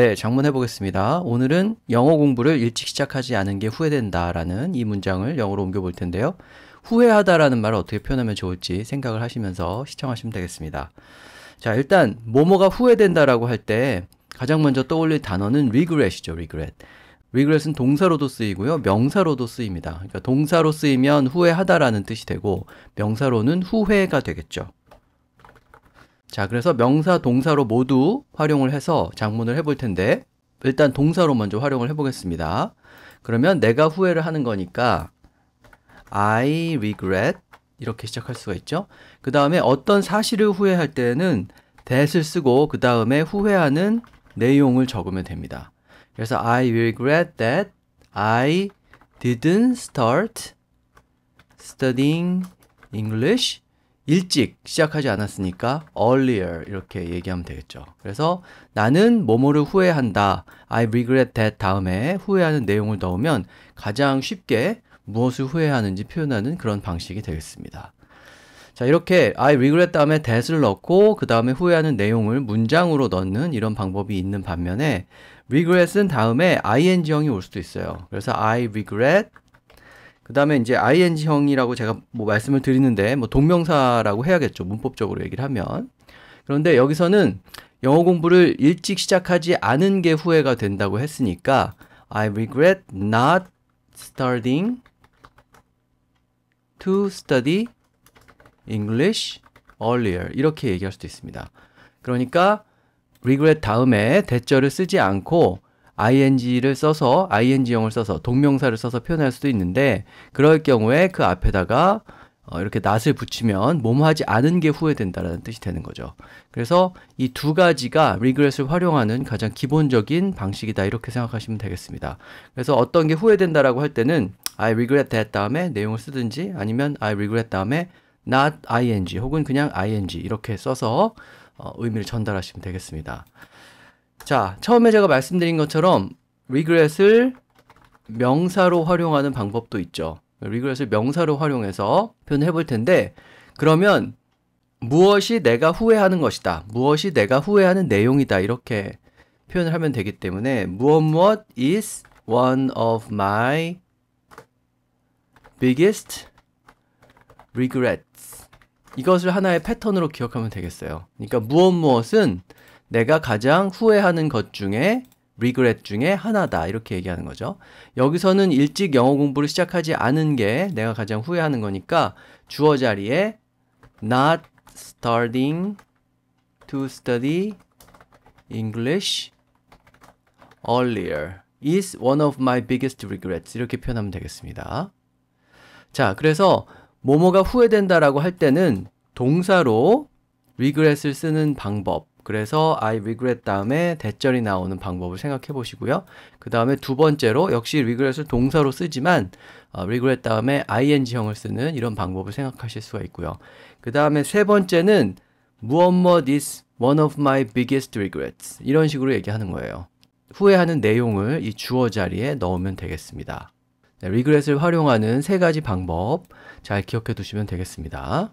네, 장문해 보겠습니다. 오늘은 영어 공부를 일찍 시작하지 않은 게 후회된다라는 이 문장을 영어로 옮겨 볼 텐데요. 후회하다라는 말을 어떻게 표현하면 좋을지 생각을 하시면서 시청하시면 되겠습니다. 자, 일단 뭐뭐가 후회된다라고 할 때 가장 먼저 떠올릴 단어는 regret이죠, regret. regret은 동사로도 쓰이고요, 명사로도 쓰입니다. 그러니까 동사로 쓰이면 후회하다라는 뜻이 되고 명사로는 후회가 되겠죠. 자, 그래서 명사, 동사로 모두 활용을 해서 작문을 해 볼 텐데 일단 동사로 먼저 활용을 해보겠습니다. 그러면 내가 후회를 하는 거니까 I regret 이렇게 시작할 수가 있죠. 그 다음에 어떤 사실을 후회할 때는 that을 쓰고 그 다음에 후회하는 내용을 적으면 됩니다. 그래서 I regret that I didn't start studying English 일찍 시작하지 않았으니까 earlier 이렇게 얘기하면 되겠죠. 그래서 나는 뭐뭐를 후회한다. I regret that 다음에 후회하는 내용을 넣으면 가장 쉽게 무엇을 후회하는지 표현하는 그런 방식이 되겠습니다. 자, 이렇게 I regret 다음에 that을 넣고 그 다음에 후회하는 내용을 문장으로 넣는 이런 방법이 있는 반면에 regret은 다음에 ing형이 올 수도 있어요. 그래서 I regret 그다음에 이제 ing형이라고 제가 뭐 말씀을 드리는데 뭐 동명사라고 해야겠죠. 문법적으로 얘기를 하면. 그런데 여기서는 영어 공부를 일찍 시작하지 않은 게 후회가 된다고 했으니까 I regret not starting to study English earlier 이렇게 얘기할 수도 있습니다. 그러니까 regret 다음에 대절을 쓰지 않고 ing를 써서 ing형을 써서 동명사를 써서 표현할 수도 있는데 그럴 경우에 그 앞에다가 어, 이렇게 낫을 붙이면 몸하지 않은 게 후회된다라는 뜻이 되는 거죠. 그래서 이 두 가지가 regret을 활용하는 가장 기본적인 방식이다 이렇게 생각하시면 되겠습니다. 그래서 어떤 게 후회된다라고 할 때는 I regret that 다음에 내용을 쓰든지 아니면 I regret 다음에 not ing 혹은 그냥 ing 이렇게 써서 어, 의미를 전달하시면 되겠습니다. 자, 처음에 제가 말씀드린 것처럼 regret을 명사로 활용하는 방법도 있죠. regret을 명사로 활용해서 표현해 볼 텐데 그러면 무엇이 내가 후회하는 것이다. 무엇이 내가 후회하는 내용이다. 이렇게 표현을 하면 되기 때문에 무엇 무엇 is one of my biggest regrets. 이것을 하나의 패턴으로 기억하면 되겠어요. 그러니까 무엇 무엇은 내가 가장 후회하는 것 중에 regret 중에 하나다 이렇게 얘기하는 거죠. 여기서는 일찍 영어 공부를 시작하지 않은 게 내가 가장 후회하는 거니까 주어 자리에 not starting to study English earlier is one of my biggest regrets 이렇게 표현하면 되겠습니다. 자, 그래서 뭐뭐가 후회된다라고 할 때는 동사로 regret을 쓰는 방법 그래서 I regret 다음에 대절이 나오는 방법을 생각해 보시고요. 그 다음에 두 번째로 역시 regret을 동사로 쓰지만 어, regret 다음에 ing형을 쓰는 이런 방법을 생각하실 수가 있고요. 그 다음에 세 번째는 무엇뭇 is one of my biggest regrets 이런 식으로 얘기하는 거예요. 후회하는 내용을 이 주어 자리에 넣으면 되겠습니다. 네, regret을 활용하는 세 가지 방법 잘 기억해 두시면 되겠습니다.